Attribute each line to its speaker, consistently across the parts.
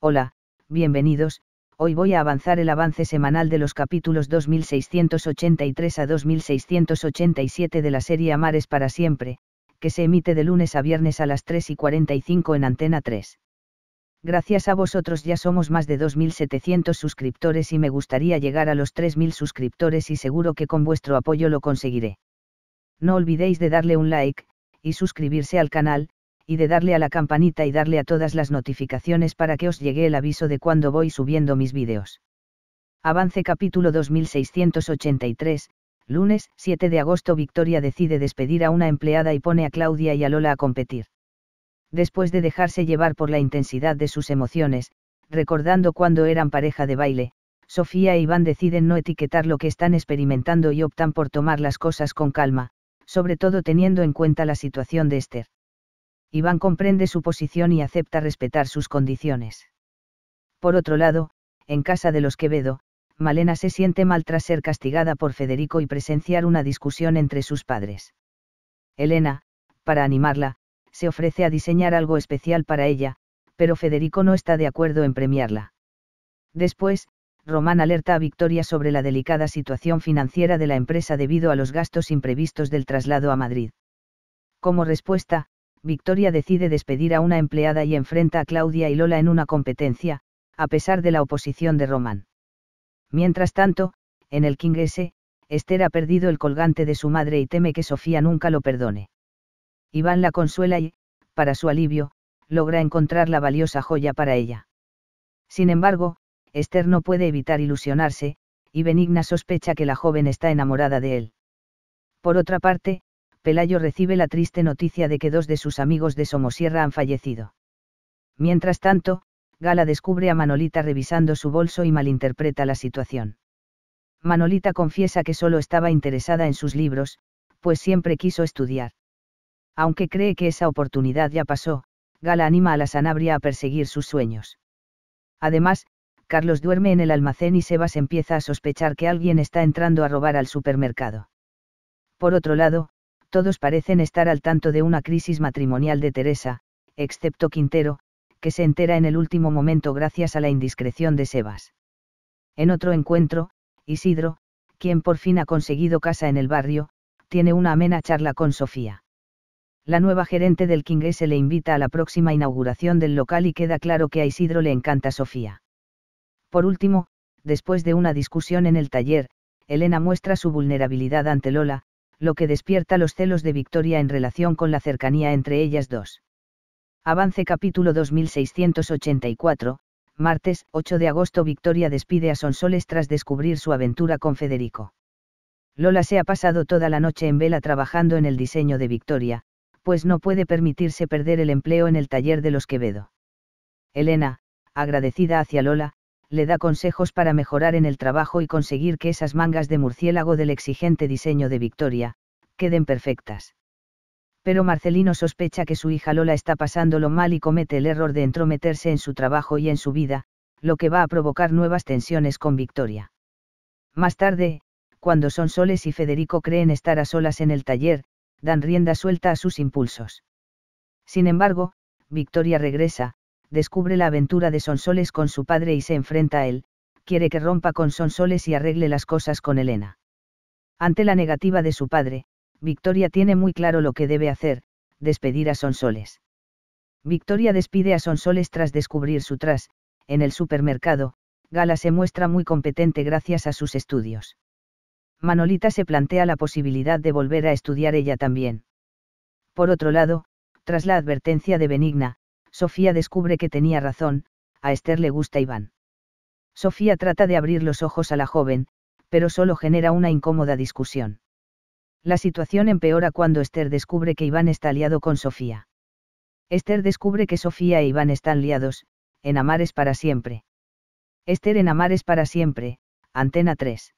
Speaker 1: Hola, bienvenidos, hoy voy a avanzar el avance semanal de los capítulos 2683 a 2687 de la serie Amares para siempre, que se emite de lunes a viernes a las 3 y 45 en Antena 3. Gracias a vosotros ya somos más de 2.700 suscriptores y me gustaría llegar a los 3.000 suscriptores y seguro que con vuestro apoyo lo conseguiré. No olvidéis de darle un like, y suscribirse al canal, y de darle a la campanita y darle a todas las notificaciones para que os llegue el aviso de cuando voy subiendo mis vídeos. Avance capítulo 2683, lunes 7 de agosto Victoria decide despedir a una empleada y pone a Claudia y a Lola a competir. Después de dejarse llevar por la intensidad de sus emociones, recordando cuando eran pareja de baile, Sofía e Iván deciden no etiquetar lo que están experimentando y optan por tomar las cosas con calma, sobre todo teniendo en cuenta la situación de Esther. Iván comprende su posición y acepta respetar sus condiciones. Por otro lado, en casa de los Quevedo, Malena se siente mal tras ser castigada por Federico y presenciar una discusión entre sus padres. Elena, para animarla, se ofrece a diseñar algo especial para ella, pero Federico no está de acuerdo en premiarla. Después, Román alerta a Victoria sobre la delicada situación financiera de la empresa debido a los gastos imprevistos del traslado a Madrid. Como respuesta, Victoria decide despedir a una empleada y enfrenta a Claudia y Lola en una competencia, a pesar de la oposición de Román. Mientras tanto, en el King S, Esther ha perdido el colgante de su madre y teme que Sofía nunca lo perdone. Iván la consuela y, para su alivio, logra encontrar la valiosa joya para ella. Sin embargo, Esther no puede evitar ilusionarse, y Benigna sospecha que la joven está enamorada de él. Por otra parte, Pelayo recibe la triste noticia de que dos de sus amigos de Somosierra han fallecido. Mientras tanto, Gala descubre a Manolita revisando su bolso y malinterpreta la situación. Manolita confiesa que solo estaba interesada en sus libros, pues siempre quiso estudiar. Aunque cree que esa oportunidad ya pasó, Gala anima a la Sanabria a perseguir sus sueños. Además, Carlos duerme en el almacén y Sebas empieza a sospechar que alguien está entrando a robar al supermercado. Por otro lado, todos parecen estar al tanto de una crisis matrimonial de Teresa, excepto Quintero, que se entera en el último momento gracias a la indiscreción de Sebas. En otro encuentro, Isidro, quien por fin ha conseguido casa en el barrio, tiene una amena charla con Sofía. La nueva gerente del King se le invita a la próxima inauguración del local y queda claro que a Isidro le encanta Sofía. Por último, después de una discusión en el taller, Elena muestra su vulnerabilidad ante Lola, lo que despierta los celos de Victoria en relación con la cercanía entre ellas dos. Avance capítulo 2684, martes 8 de agosto Victoria despide a Sonsoles tras descubrir su aventura con Federico. Lola se ha pasado toda la noche en vela trabajando en el diseño de Victoria, pues no puede permitirse perder el empleo en el taller de los Quevedo. Elena, agradecida hacia Lola, le da consejos para mejorar en el trabajo y conseguir que esas mangas de murciélago del exigente diseño de Victoria, queden perfectas. Pero Marcelino sospecha que su hija Lola está pasándolo mal y comete el error de entrometerse en su trabajo y en su vida, lo que va a provocar nuevas tensiones con Victoria. Más tarde, cuando son soles y Federico creen estar a solas en el taller, dan rienda suelta a sus impulsos. Sin embargo, Victoria regresa, descubre la aventura de Sonsoles con su padre y se enfrenta a él, quiere que rompa con Sonsoles y arregle las cosas con Elena. Ante la negativa de su padre, Victoria tiene muy claro lo que debe hacer, despedir a Sonsoles. Victoria despide a Sonsoles tras descubrir su tras, en el supermercado, Gala se muestra muy competente gracias a sus estudios. Manolita se plantea la posibilidad de volver a estudiar ella también. Por otro lado, tras la advertencia de Benigna, Sofía descubre que tenía razón, a Esther le gusta Iván. Sofía trata de abrir los ojos a la joven, pero solo genera una incómoda discusión. La situación empeora cuando Esther descubre que Iván está aliado con Sofía. Esther descubre que Sofía e Iván están liados, en Amares para siempre. Esther en Amares para siempre, Antena 3.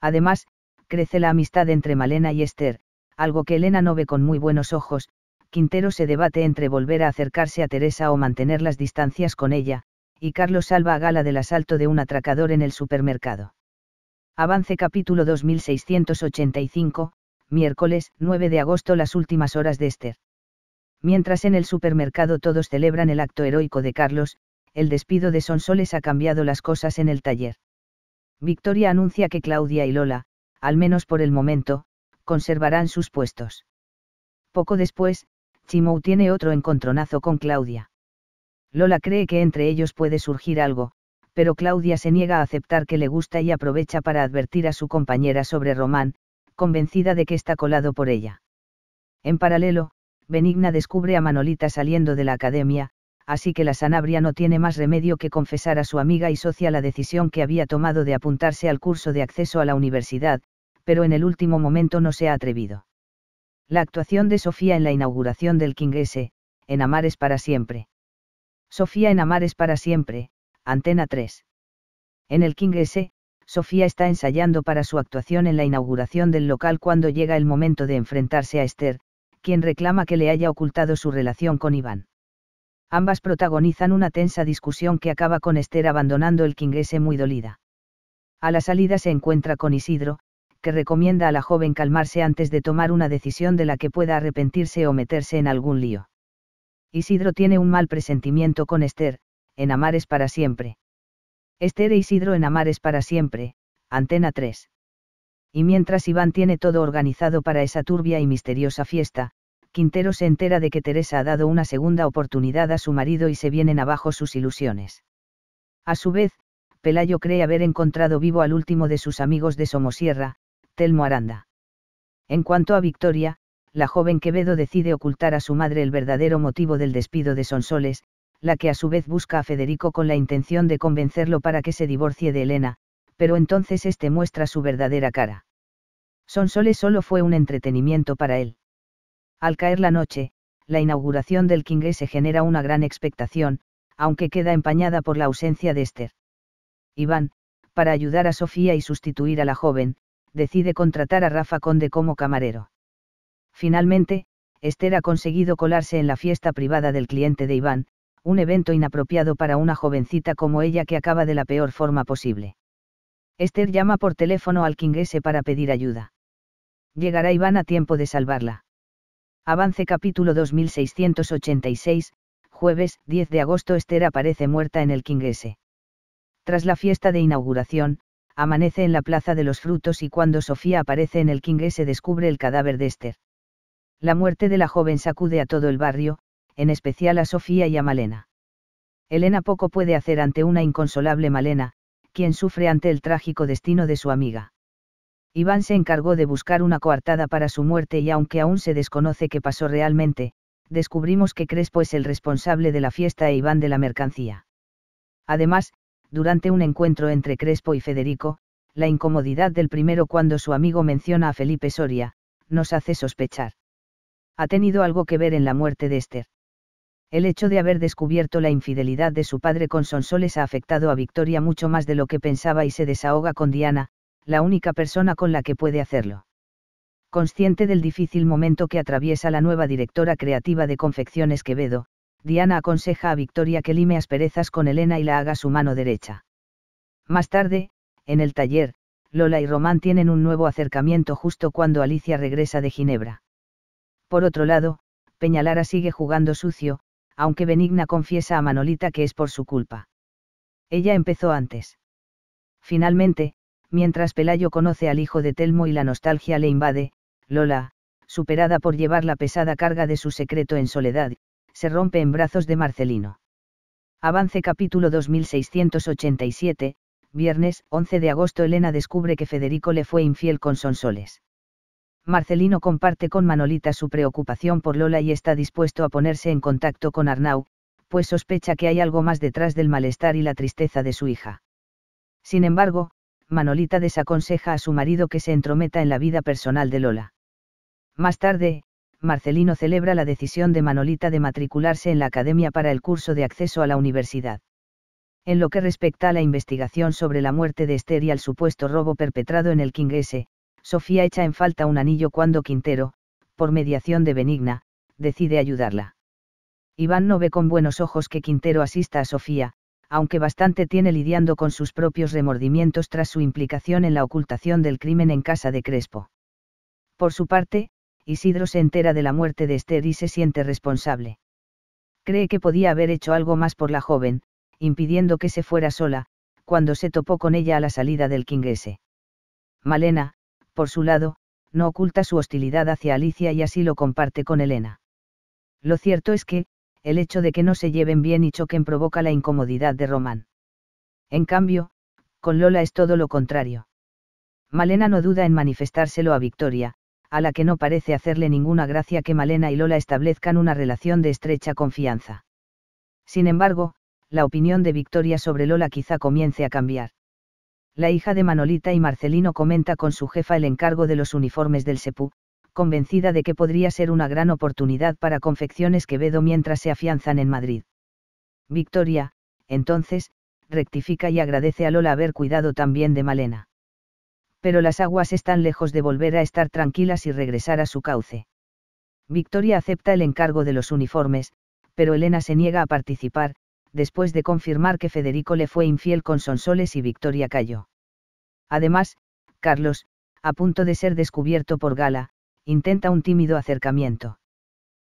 Speaker 1: Además, crece la amistad entre Malena y Esther, algo que Elena no ve con muy buenos ojos, Quintero se debate entre volver a acercarse a Teresa o mantener las distancias con ella, y Carlos salva a Gala del asalto de un atracador en el supermercado. Avance capítulo 2685, miércoles 9 de agosto las últimas horas de Esther. Mientras en el supermercado todos celebran el acto heroico de Carlos, el despido de Sonsoles ha cambiado las cosas en el taller. Victoria anuncia que Claudia y Lola, al menos por el momento, conservarán sus puestos. Poco después, Chimou tiene otro encontronazo con Claudia. Lola cree que entre ellos puede surgir algo, pero Claudia se niega a aceptar que le gusta y aprovecha para advertir a su compañera sobre Román, convencida de que está colado por ella. En paralelo, Benigna descubre a Manolita saliendo de la academia, así que la Sanabria no tiene más remedio que confesar a su amiga y socia la decisión que había tomado de apuntarse al curso de acceso a la universidad, pero en el último momento no se ha atrevido. La actuación de Sofía en la inauguración del King S, En Amares para siempre. Sofía en Amares para siempre, Antena 3. En el King S, Sofía está ensayando para su actuación en la inauguración del local cuando llega el momento de enfrentarse a Esther, quien reclama que le haya ocultado su relación con Iván. Ambas protagonizan una tensa discusión que acaba con Esther abandonando el King S muy dolida. A la salida se encuentra con Isidro, que recomienda a la joven calmarse antes de tomar una decisión de la que pueda arrepentirse o meterse en algún lío. Isidro tiene un mal presentimiento con Esther, en Amares para siempre. Esther e Isidro en Amares para siempre, Antena 3. Y mientras Iván tiene todo organizado para esa turbia y misteriosa fiesta, Quintero se entera de que Teresa ha dado una segunda oportunidad a su marido y se vienen abajo sus ilusiones. A su vez, Pelayo cree haber encontrado vivo al último de sus amigos de Somosierra, Telmo Aranda. En cuanto a Victoria, la joven Quevedo decide ocultar a su madre el verdadero motivo del despido de Sonsoles, la que a su vez busca a Federico con la intención de convencerlo para que se divorcie de Elena, pero entonces este muestra su verdadera cara. Sonsoles solo fue un entretenimiento para él. Al caer la noche, la inauguración del King se genera una gran expectación, aunque queda empañada por la ausencia de Esther. Iván, para ayudar a Sofía y sustituir a la joven, decide contratar a Rafa Conde como camarero. Finalmente, Esther ha conseguido colarse en la fiesta privada del cliente de Iván, un evento inapropiado para una jovencita como ella que acaba de la peor forma posible. Esther llama por teléfono al Kingese para pedir ayuda. Llegará Iván a tiempo de salvarla. Avance capítulo 2686, jueves 10 de agosto Esther aparece muerta en el Kingese. Tras la fiesta de inauguración, amanece en la Plaza de los Frutos y cuando Sofía aparece en el King se descubre el cadáver de Esther. La muerte de la joven sacude a todo el barrio, en especial a Sofía y a Malena. Elena poco puede hacer ante una inconsolable Malena, quien sufre ante el trágico destino de su amiga. Iván se encargó de buscar una coartada para su muerte y aunque aún se desconoce qué pasó realmente, descubrimos que Crespo es el responsable de la fiesta e Iván de la mercancía. Además, durante un encuentro entre Crespo y Federico, la incomodidad del primero cuando su amigo menciona a Felipe Soria, nos hace sospechar. Ha tenido algo que ver en la muerte de Esther. El hecho de haber descubierto la infidelidad de su padre con Sonsoles ha afectado a Victoria mucho más de lo que pensaba y se desahoga con Diana, la única persona con la que puede hacerlo. Consciente del difícil momento que atraviesa la nueva directora creativa de Confecciones Quevedo, Diana aconseja a Victoria que lime asperezas con Elena y la haga su mano derecha. Más tarde, en el taller, Lola y Román tienen un nuevo acercamiento justo cuando Alicia regresa de Ginebra. Por otro lado, Peñalara sigue jugando sucio, aunque Benigna confiesa a Manolita que es por su culpa. Ella empezó antes. Finalmente, mientras Pelayo conoce al hijo de Telmo y la nostalgia le invade, Lola, superada por llevar la pesada carga de su secreto en soledad, se rompe en brazos de Marcelino. Avance capítulo 2687, viernes 11 de agosto Elena descubre que Federico le fue infiel con Sonsoles. Marcelino comparte con Manolita su preocupación por Lola y está dispuesto a ponerse en contacto con Arnau, pues sospecha que hay algo más detrás del malestar y la tristeza de su hija. Sin embargo, Manolita desaconseja a su marido que se entrometa en la vida personal de Lola. Más tarde, Marcelino celebra la decisión de Manolita de matricularse en la academia para el curso de acceso a la universidad. En lo que respecta a la investigación sobre la muerte de Esther y al supuesto robo perpetrado en el King Sofía echa en falta un anillo cuando Quintero, por mediación de Benigna, decide ayudarla. Iván no ve con buenos ojos que Quintero asista a Sofía, aunque bastante tiene lidiando con sus propios remordimientos tras su implicación en la ocultación del crimen en casa de Crespo. Por su parte, Isidro se entera de la muerte de Esther y se siente responsable. Cree que podía haber hecho algo más por la joven, impidiendo que se fuera sola, cuando se topó con ella a la salida del Kingese. Malena, por su lado, no oculta su hostilidad hacia Alicia y así lo comparte con Elena. Lo cierto es que, el hecho de que no se lleven bien y choquen provoca la incomodidad de Román. En cambio, con Lola es todo lo contrario. Malena no duda en manifestárselo a Victoria, a la que no parece hacerle ninguna gracia que Malena y Lola establezcan una relación de estrecha confianza. Sin embargo, la opinión de Victoria sobre Lola quizá comience a cambiar. La hija de Manolita y Marcelino comenta con su jefa el encargo de los uniformes del SEPU, convencida de que podría ser una gran oportunidad para confecciones Quevedo mientras se afianzan en Madrid. Victoria, entonces, rectifica y agradece a Lola haber cuidado también de Malena pero las aguas están lejos de volver a estar tranquilas y regresar a su cauce. Victoria acepta el encargo de los uniformes, pero Elena se niega a participar, después de confirmar que Federico le fue infiel con Sonsoles y Victoria cayó. Además, Carlos, a punto de ser descubierto por Gala, intenta un tímido acercamiento.